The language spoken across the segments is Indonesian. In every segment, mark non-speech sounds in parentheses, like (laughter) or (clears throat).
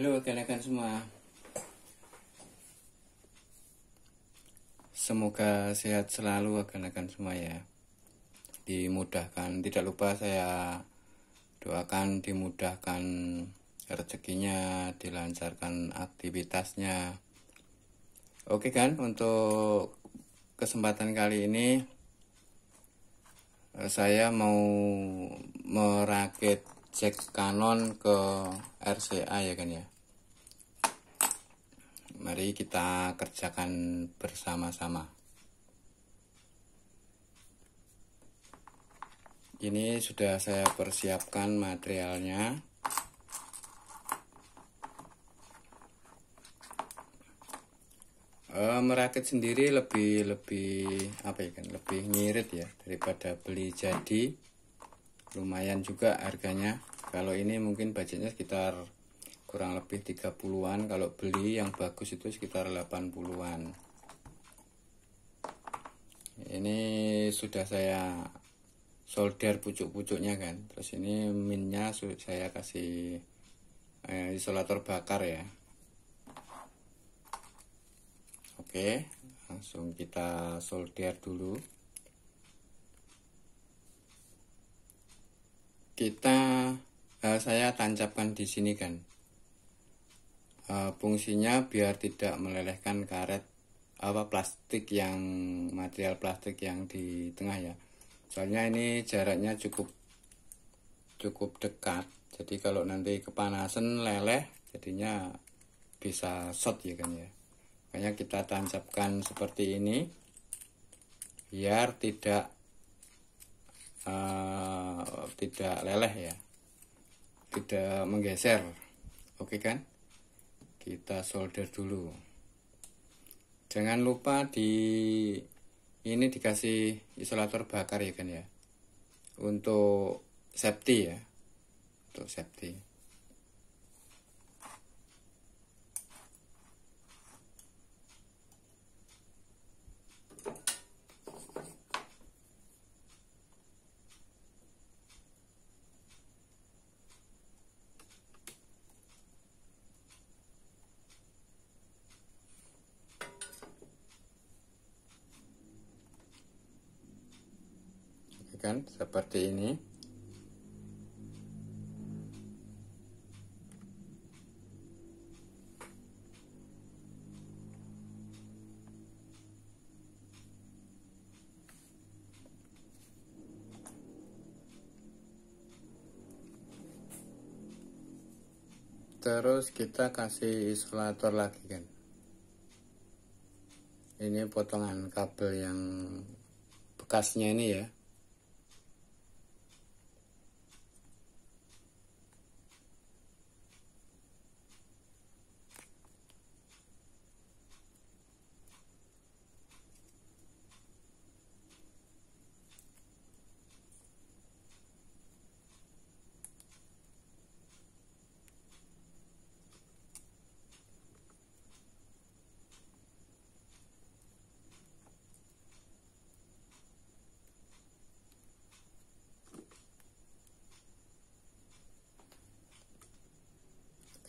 Halo rekan-rekan semua Semoga sehat selalu rekan-rekan semua ya Dimudahkan Tidak lupa saya doakan dimudahkan rezekinya Dilancarkan aktivitasnya Oke kan untuk kesempatan kali ini eh, Saya mau merakit jack kanon ke RCA ya kan ya mari kita kerjakan bersama-sama ini sudah saya persiapkan materialnya e, merakit sendiri lebih lebih apa ya kan lebih ngirit ya daripada beli jadi lumayan juga harganya kalau ini mungkin budgetnya sekitar kurang lebih 30-an kalau beli yang bagus itu sekitar 80-an ini sudah saya solder pucuk-pucuknya kan terus ini minnya saya kasih eh, isolator bakar ya oke langsung kita solder dulu kita uh, saya tancapkan di sini kan uh, fungsinya biar tidak melelehkan karet apa plastik yang material plastik yang di tengah ya soalnya ini jaraknya cukup cukup dekat jadi kalau nanti kepanasan leleh jadinya bisa short ya kan ya makanya kita tancapkan seperti ini biar tidak uh, tidak leleh ya tidak menggeser oke kan kita solder dulu jangan lupa di ini dikasih isolator bakar ya kan ya untuk safety ya untuk safety kan seperti ini terus kita kasih isolator lagi kan ini potongan kabel yang bekasnya ini ya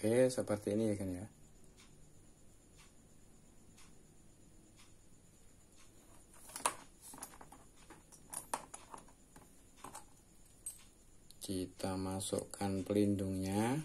Oke, seperti ini ya kan ya. Kita masukkan pelindungnya.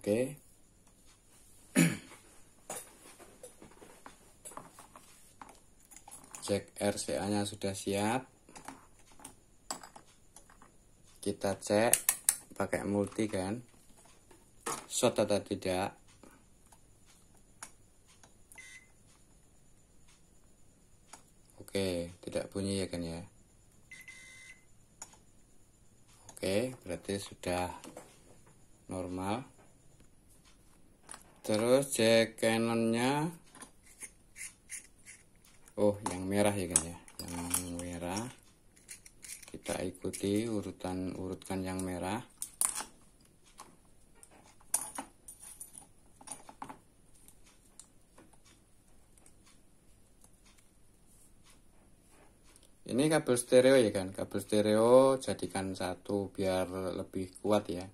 Oke. Okay. (clears throat) Cek RCA-nya sudah siap. Kita cek pakai multi kan. Short atau tidak. Oke, okay, tidak bunyi ya kan ya. Oke, okay, berarti sudah normal terus cek canonnya oh yang merah ya guys ya yang merah kita ikuti urutan urutkan yang merah ini kabel stereo ya kan kabel stereo jadikan satu biar lebih kuat ya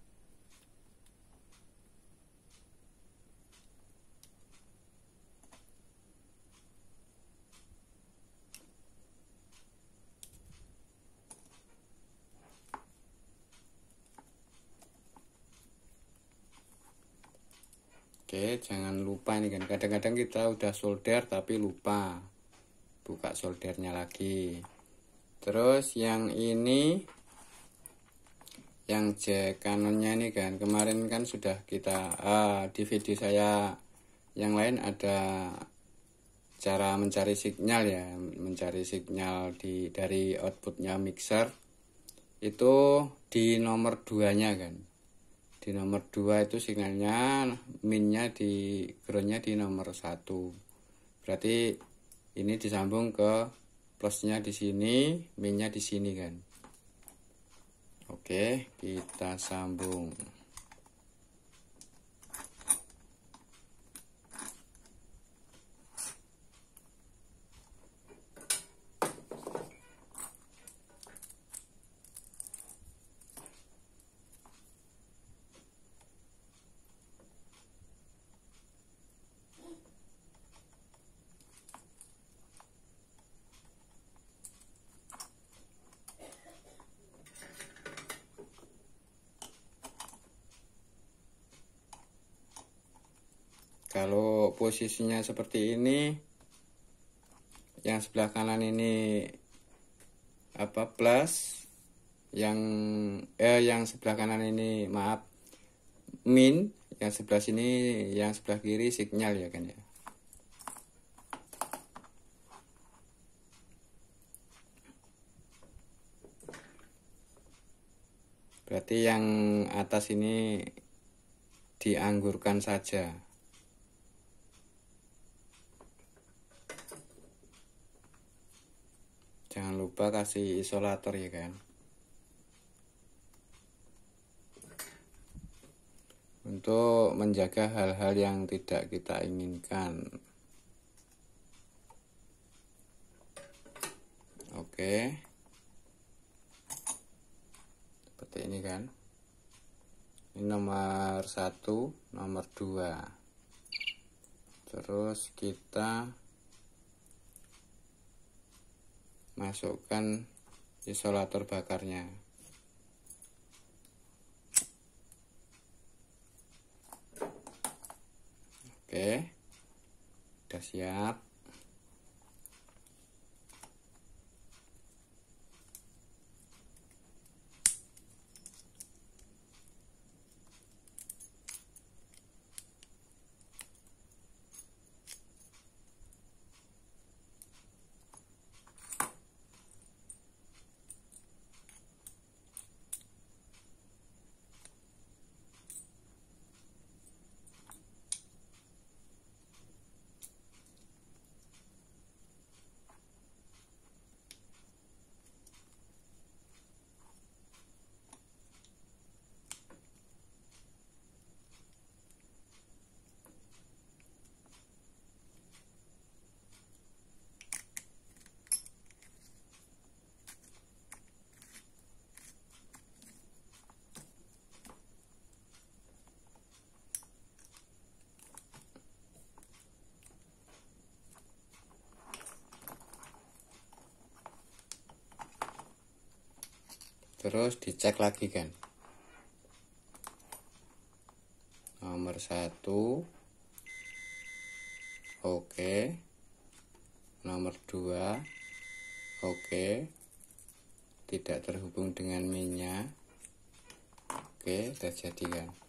Oke, jangan lupa ini kan. Kadang-kadang kita udah solder tapi lupa buka soldernya lagi. Terus yang ini yang jack kanonnya ini kan kemarin kan sudah kita ah, di video saya yang lain ada cara mencari sinyal ya mencari sinyal di dari outputnya mixer itu di nomor nya kan di nomor 2 itu sinyalnya minnya di groundnya di nomor 1 berarti ini disambung ke plusnya di sini minnya di sini kan oke kita sambung posisinya seperti ini yang sebelah kanan ini apa plus yang eh yang sebelah kanan ini maaf min yang sebelah sini yang sebelah kiri signal ya kan ya berarti yang atas ini dianggurkan saja jangan lupa kasih isolator ya kan untuk menjaga hal-hal yang tidak kita inginkan oke seperti ini kan ini nomor satu nomor dua terus kita masukkan isolator bakarnya oke sudah siap terus dicek lagi kan nomor satu oke okay. nomor dua oke okay. tidak terhubung dengan minyak oke okay, kita jadikan